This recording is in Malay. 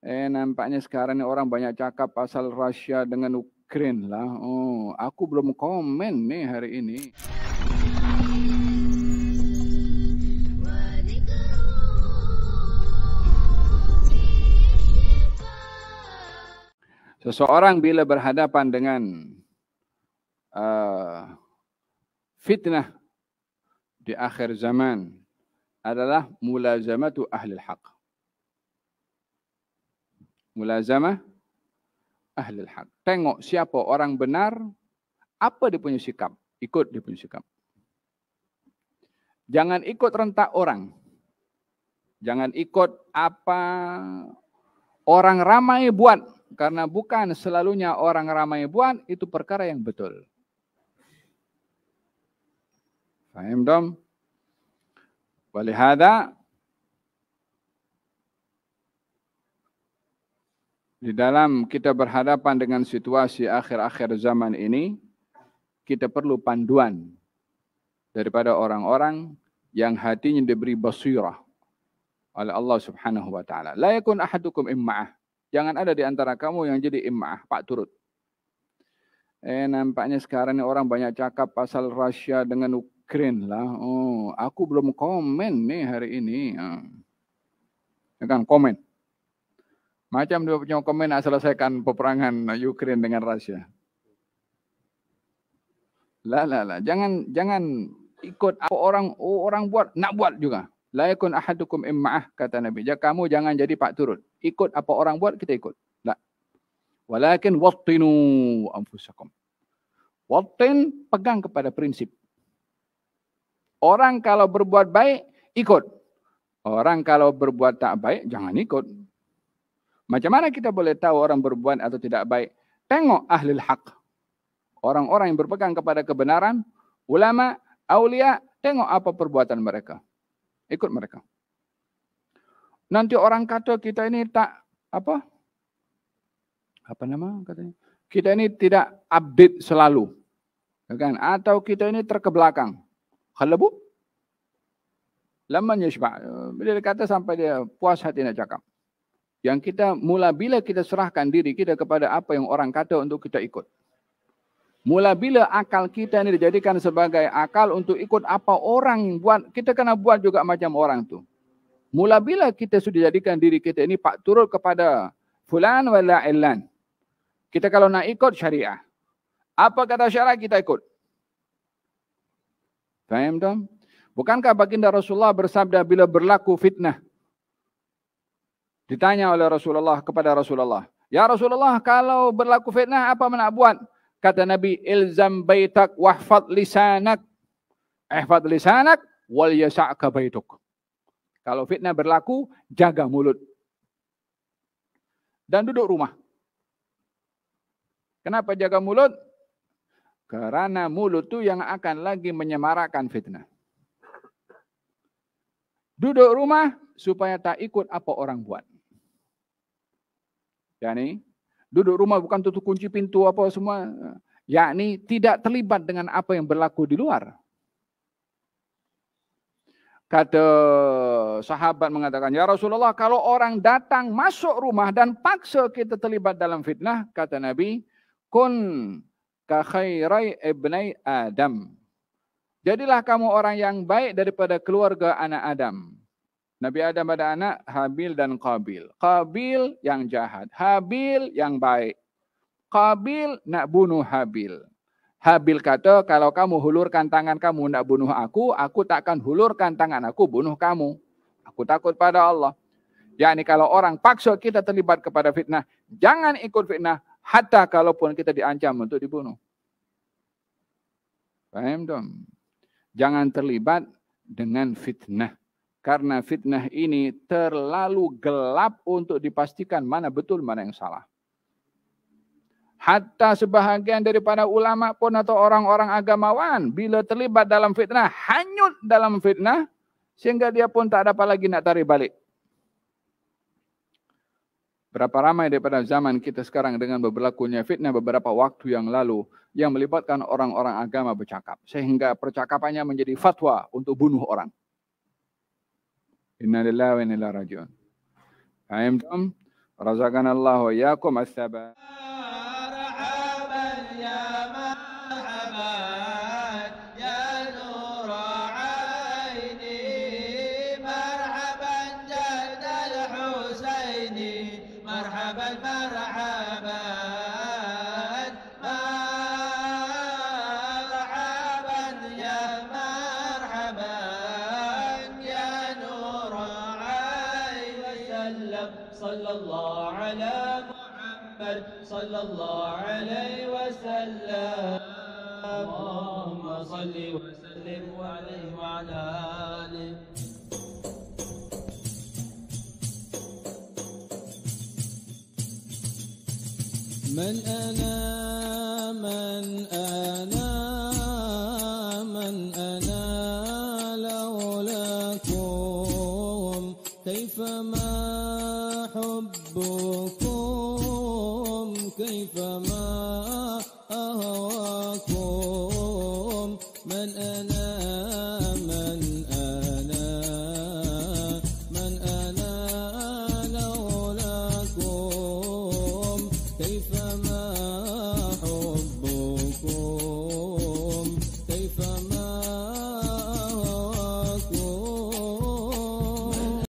Eh, nampaknya sekarang ni orang banyak cakap pasal Rusia dengan Ukraine lah. Oh, aku belum komen ni hari ini. Seseorang bila berhadapan dengan uh, fitnah di akhir zaman adalah mulazamatu ahli al-haq mulazamah ahlul haq. Tengok siapa orang benar, apa dia punya sikap. Ikut dia punya sikap. Jangan ikut rentak orang. Jangan ikut apa orang ramai buat. Karena bukan selalunya orang ramai buat, itu perkara yang betul. Faham dong? Walihada, di dalam kita berhadapan dengan situasi akhir-akhir zaman ini, kita perlu panduan daripada orang-orang yang hatinya diberi basirah oleh Allah Subhanahu wa taala. La yakun ahadukum imma'ah. Jangan ada di antara kamu yang jadi imma'ah, Pak Turut. Eh nampaknya sekarang ini orang banyak cakap pasal Rusia dengan Ukraine lah. Oh, aku belum komen nih hari ini. Ya kan komen. Macam dia punya komen nak selesaikan peperangan Ukraine dengan Rusia. La la la. Jangan jangan ikut apa orang orang buat nak buat juga. La yakun ahadukum imma'ah kata Nabi. Jadi kamu jangan jadi pak turut. Ikut apa orang buat kita ikut. La. Walakin waqtinu anfusakum. Waqtin pegang kepada prinsip. Orang kalau berbuat baik ikut. Orang kalau berbuat tak baik jangan ikut. Macam mana kita boleh tahu orang berbuat atau tidak baik? Tengok ahli haq. Orang-orang yang berpegang kepada kebenaran, ulama, aulia, tengok apa perbuatan mereka. Ikut mereka. Nanti orang kata kita ini tak apa? Apa nama katanya? Kita ini tidak update selalu. Ya kan? Atau kita ini terkebelakang. Khalabu? Lama nyusba. Bila dia kata sampai dia puas hati nak cakap yang kita mula bila kita serahkan diri kita kepada apa yang orang kata untuk kita ikut. Mula bila akal kita ini dijadikan sebagai akal untuk ikut apa orang buat, kita kena buat juga macam orang tu. Mula bila kita sudah jadikan diri kita ini pak turut kepada fulan wala ilan. Kita kalau nak ikut syariah. Apa kata syariah kita ikut? Faham tak? Bukankah baginda Rasulullah bersabda bila berlaku fitnah, Ditanya oleh Rasulullah kepada Rasulullah. Ya Rasulullah, kalau berlaku fitnah apa nak buat? Kata Nabi, ilzam baitak wahfad lisanak. Ihfad lisanak wal yasa'ka baituk. Kalau fitnah berlaku, jaga mulut. Dan duduk rumah. Kenapa jaga mulut? Kerana mulut itu yang akan lagi menyemarakan fitnah. Duduk rumah supaya tak ikut apa orang buat yakni duduk rumah bukan tutup kunci pintu apa semua yakni tidak terlibat dengan apa yang berlaku di luar kata sahabat mengatakan ya Rasulullah kalau orang datang masuk rumah dan paksa kita terlibat dalam fitnah kata Nabi kun ka khairai ibnai Adam jadilah kamu orang yang baik daripada keluarga anak Adam Nabi Adam pada anak Habil dan Qabil. Qabil yang jahat, Habil yang baik. Qabil nak bunuh Habil. Habil kata, kalau kamu hulurkan tangan kamu nak bunuh aku, aku tak akan hulurkan tangan aku bunuh kamu. Aku takut pada Allah. Yani kalau orang paksa kita terlibat kepada fitnah, jangan ikut fitnah hatta kalaupun kita diancam untuk dibunuh. Paham dong? Jangan terlibat dengan fitnah karena fitnah ini terlalu gelap untuk dipastikan mana betul mana yang salah. Hatta sebahagian daripada ulama pun atau orang-orang agamawan bila terlibat dalam fitnah hanyut dalam fitnah sehingga dia pun tak dapat lagi nak tarik balik. Berapa ramai daripada zaman kita sekarang dengan berlakunya fitnah beberapa waktu yang lalu yang melibatkan orang-orang agama bercakap sehingga percakapannya menjadi fatwa untuk bunuh orang. إنا لله وإنا إليه راجعون فهمتم؟ رزقنا الله وإياكم الثبات مرحبا مرحبا صلى الله على محمد صلى الله عليه وسلم اللهم صل وسلم عليه وعلى آله من أنا من أنا فما أهواكم من أنا